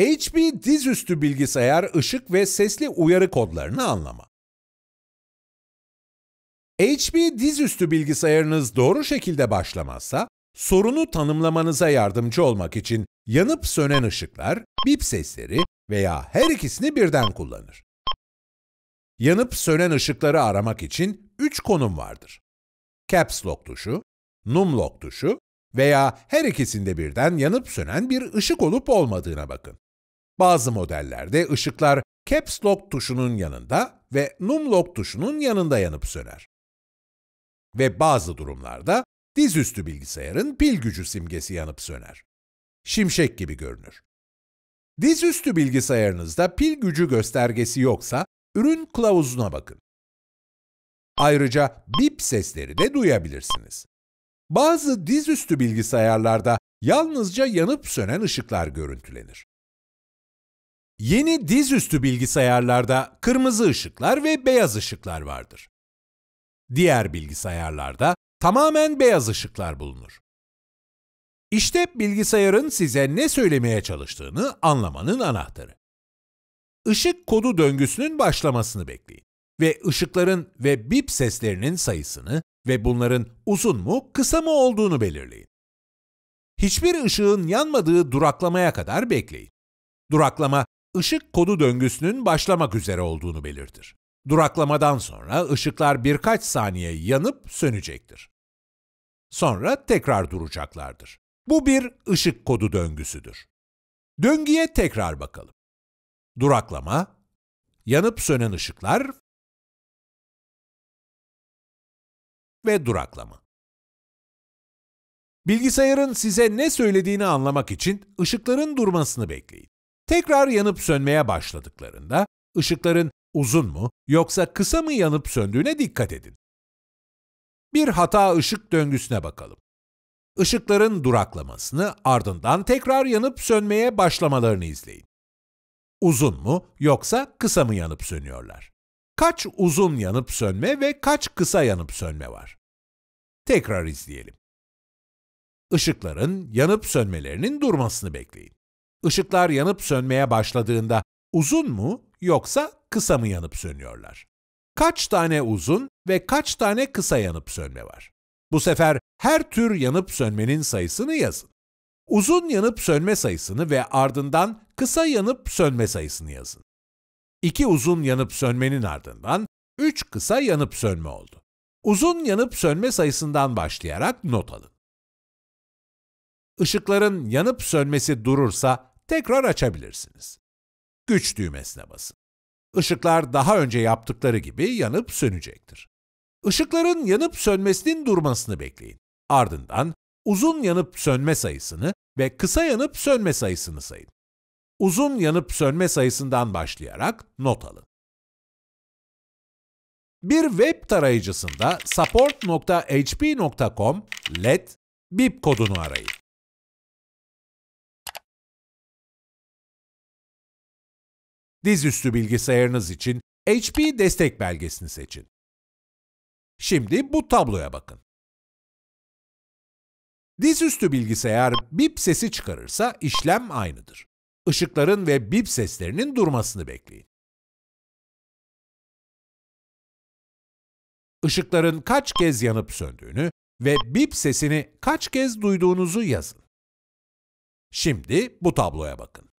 HP dizüstü bilgisayar ışık ve sesli uyarı kodlarını anlama. HP dizüstü bilgisayarınız doğru şekilde başlamazsa, sorunu tanımlamanıza yardımcı olmak için yanıp sönen ışıklar, bip sesleri veya her ikisini birden kullanır. Yanıp sönen ışıkları aramak için 3 konum vardır. Caps Lock tuşu, Num Lock tuşu veya her ikisinde birden yanıp sönen bir ışık olup olmadığına bakın. Bazı modellerde ışıklar Caps Lock tuşunun yanında ve Num Lock tuşunun yanında yanıp söner. Ve bazı durumlarda dizüstü bilgisayarın pil gücü simgesi yanıp söner. Şimşek gibi görünür. Dizüstü bilgisayarınızda pil gücü göstergesi yoksa ürün kılavuzuna bakın. Ayrıca bip sesleri de duyabilirsiniz. Bazı dizüstü bilgisayarlarda yalnızca yanıp sönen ışıklar görüntülenir. Yeni dizüstü bilgisayarlarda kırmızı ışıklar ve beyaz ışıklar vardır. Diğer bilgisayarlarda tamamen beyaz ışıklar bulunur. İşte bilgisayarın size ne söylemeye çalıştığını anlamanın anahtarı. Işık kodu döngüsünün başlamasını bekleyin ve ışıkların ve bip seslerinin sayısını ve bunların uzun mu kısa mı olduğunu belirleyin. Hiçbir ışığın yanmadığı duraklamaya kadar bekleyin. Duraklama ışık kodu döngüsünün başlamak üzere olduğunu belirtir. Duraklamadan sonra ışıklar birkaç saniye yanıp sönecektir. Sonra tekrar duracaklardır. Bu bir ışık kodu döngüsüdür. Döngüye tekrar bakalım. Duraklama, yanıp sönen ışıklar ve duraklama. Bilgisayarın size ne söylediğini anlamak için ışıkların durmasını bekleyin. Tekrar yanıp sönmeye başladıklarında ışıkların uzun mu yoksa kısa mı yanıp söndüğüne dikkat edin. Bir hata ışık döngüsüne bakalım. Işıkların duraklamasını ardından tekrar yanıp sönmeye başlamalarını izleyin. Uzun mu yoksa kısa mı yanıp sönüyorlar? Kaç uzun yanıp sönme ve kaç kısa yanıp sönme var? Tekrar izleyelim. Işıkların yanıp sönmelerinin durmasını bekleyin ışıklar yanıp sönmeye başladığında uzun mu yoksa kısa mı yanıp sönüyorlar? Kaç tane uzun ve kaç tane kısa yanıp sönme var? Bu sefer her tür yanıp sönmenin sayısını yazın. Uzun yanıp sönme sayısını ve ardından kısa yanıp sönme sayısını yazın. İki uzun yanıp sönmenin ardından üç kısa yanıp sönme oldu. Uzun yanıp sönme sayısından başlayarak not alın. Işıkların yanıp sönmesi durursa tekrar açabilirsiniz. Güç düğmesine basın. Işıklar daha önce yaptıkları gibi yanıp sönecektir. Işıkların yanıp sönmesinin durmasını bekleyin. Ardından uzun yanıp sönme sayısını ve kısa yanıp sönme sayısını sayın. Uzun yanıp sönme sayısından başlayarak not alın. Bir web tarayıcısında support.hp.com led bip kodunu arayın. Dizüstü bilgisayarınız için HP destek belgesini seçin. Şimdi bu tabloya bakın. Dizüstü bilgisayar bip sesi çıkarırsa işlem aynıdır. Işıkların ve bip seslerinin durmasını bekleyin. Işıkların kaç kez yanıp söndüğünü ve bip sesini kaç kez duyduğunuzu yazın. Şimdi bu tabloya bakın.